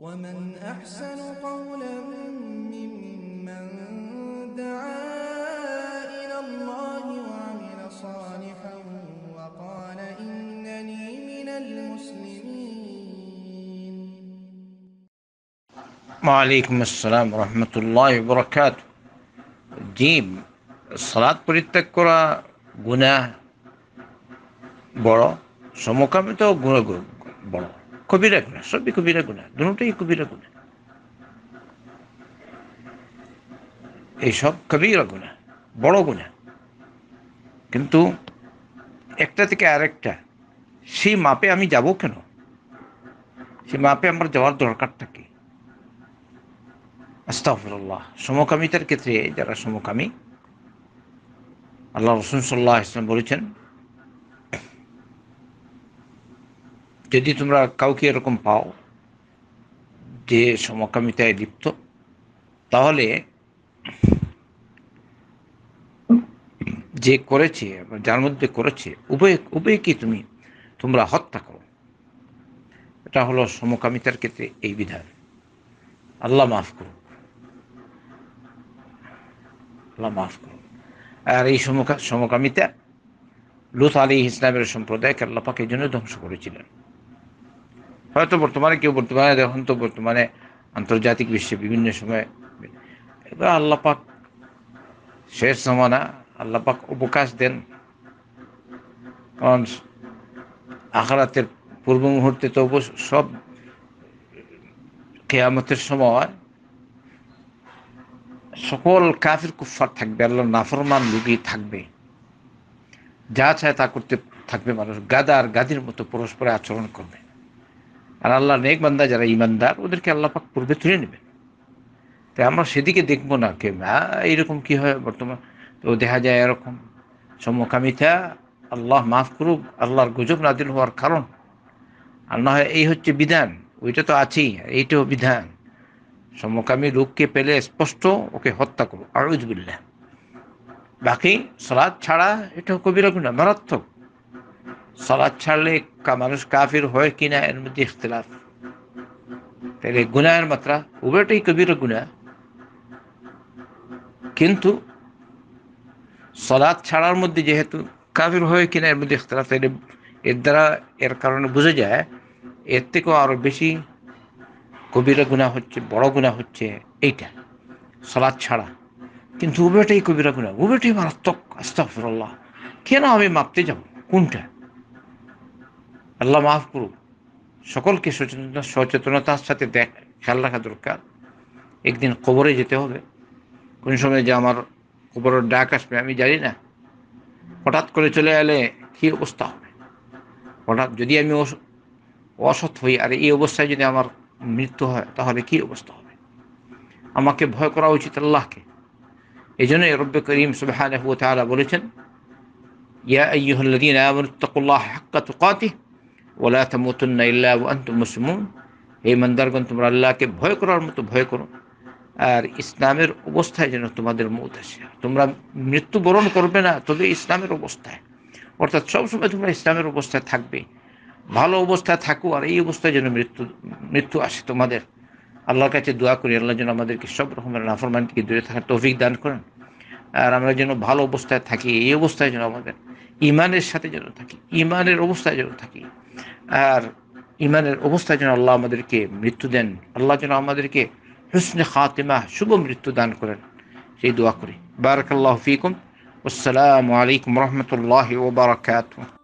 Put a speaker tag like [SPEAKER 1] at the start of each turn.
[SPEAKER 1] ومن أحسن قولا ممن دعا إلى الله وعمل صالحا وقال إنني من المسلمين وعليكم السلام ورحمة الله وبركاته جيم الصلاة পরিত্যাগ করা গুণা বড় সমকামিত গুণ বড় কবিরা গুণা সবই কবিরা গুণা দুটোই কবিরা গুণা এইসব কবিরা গুণা বড় গুণা কিন্তু একটা থেকে আরেকটা সেই মাপে আমি যাব কেন সে মাপে আমার যাওয়ার দরকারটা কি আস্তাফুল্লাহ সমকামিতার ক্ষেত্রে যারা সমকামী আল্লাহ রসুন সাল্লাহ ইসলাম বলেছেন যদি তোমরা কাউকে এরকম পাও যে সমকামিতায় লিপ্ত তাহলে যে করেছে যার মধ্যে করেছে উভয় কি তুমি তোমরা হত্যা করো এটা হলো সমকামিতার ক্ষেত্রে এই বিধান আল্লাহ মাফ করো আল্লাহ মাফ করো আর এই সমকামিতা লুত আলী ইসলামের সম্প্রদায়কে আল্লাপাকে জন্য ধ্বংস করেছিলেন হয়তো বর্তমানে কেউ বর্তমানে দেখুন তো বর্তমানে আন্তর্জাতিক বিশ্বে বিভিন্ন সময় এবার আল্লাপাক শেষ জমানা আল্লাপাক অবকাশ দেন কারণ আখারাতের পূর্ব মুহূর্তে তো সব কেয়ামতের সময় সকল কাফির কুফার থাকবে আল্লাহ নাফরমান রুগী থাকবে যা চায় তা করতে থাকবে মানুষ গাদা আর গাদির মতো পরস্পরে আচরণ করবে আর আল্লাহ নেক বান্দা যারা ইমানদার ওদেরকে আল্লাহ পাক পূর্বে তুলে নেবেন তাই আমরা সেদিকে দেখবো না কে এইরকম কি হয় বর্তমান তো দেখা যায় এরকম সমকামিতা আল্লাহ মাফ করুক আল্লাহর গুজব নাদিল হওয়ার কারণ আর না হয় এই হচ্ছে বিধান ওইটা তো আছেই এইটাও বিধান সমকামী লোককে পেলে স্পষ্ট ওকে হত্যা করুক আর আরুজবিল্লা বাকি সলাদ ছাড়া এটাও কবিরা গুণা মারাত্মক সালাদ ছাড়লে মানুষ কাফির হয় কিনা এর মধ্যে ইখতলাফ তাহলে গুনাহের মাত্রা উভয়টাই কবির গুণা কিন্তু সলাদ ছাড়ার মধ্যে যেহেতু কাফির হয় কিনা এর মধ্যে ইখতলাফ তাহলে এর দ্বারা এর কারণে বোঝা যায় এর থেকেও আরও বেশি কবিরা গুণা হচ্ছে বড় গুণা হচ্ছে এইটা সলাদ ছাড়া কিন্তু উভয়টাই কবিরা গুণা উভয়টাই মারাত্মক আস্তাফরল্লাহ কেন আমি মাপতে যাব কোনটা আল্লাহ মাফ করুক সকলকে সচেতনতা সচেতনতার সাথে দেখ খেয়াল রাখা দরকার একদিন কবরে যেতে হবে কোন সময় যে আমার কবরের ডাক আসবে আমি জানি না হঠাৎ করে চলে এলে কী অবস্থা হবে হঠাৎ যদি আমি অসৎ হই আর এই অবস্থায় যদি আমার মৃত্যু হয় তাহলে কী অবস্থা হবে আমাকে ভয় করা উচিত আল্লাহকে এই জন্যই রব্বে করিম সুবাহ বলেছেন ইয়া আইহল্লাদিন হাক্কা তুকাতি ওলা তামুতুন্না ইল্লা আন্তুম মুসলিমুন এই মান্দারগণ তোমরা আল্লাহকে ভয় করার মতো ভয় করো আর ইসলামের অবস্থায় যেন তোমাদের মত আসে তোমরা মৃত্যুবরণ করবে না তবে ইসলামের অবস্থায় অর্থাৎ সবসময় তোমরা ইসলামের অবস্থায় থাকবে ভালো অবস্থায় থাকো আর এই অবস্থায় যেন মৃত্যু মৃত্যু আসে তোমাদের আল্লাহর কাছে দোয়া করি আল্লাহ যেন আমাদেরকে সব রকমের নাফরমান থেকে দূরে থাকার তৌফিক দান করেন আর আমরা যেন ভালো অবস্থায় থাকি এই অবস্থায় যেন আমাদের ইমানের সাথে যেন থাকি ইমানের অবস্থায় যেন থাকি আর ইমানের অবস্থায় যেন আল্লাহ আমাদেরকে মৃত্যু দেন আল্লাহ যেন আমাদেরকে হুসনে খাতিমা শুভ মৃত্যু দান করেন সেই দোয়া করি বারাকাল্লাহ ফিকুম আসসালামু আলাইকুম রহমতুল্লাহ ওবরাকাতুহ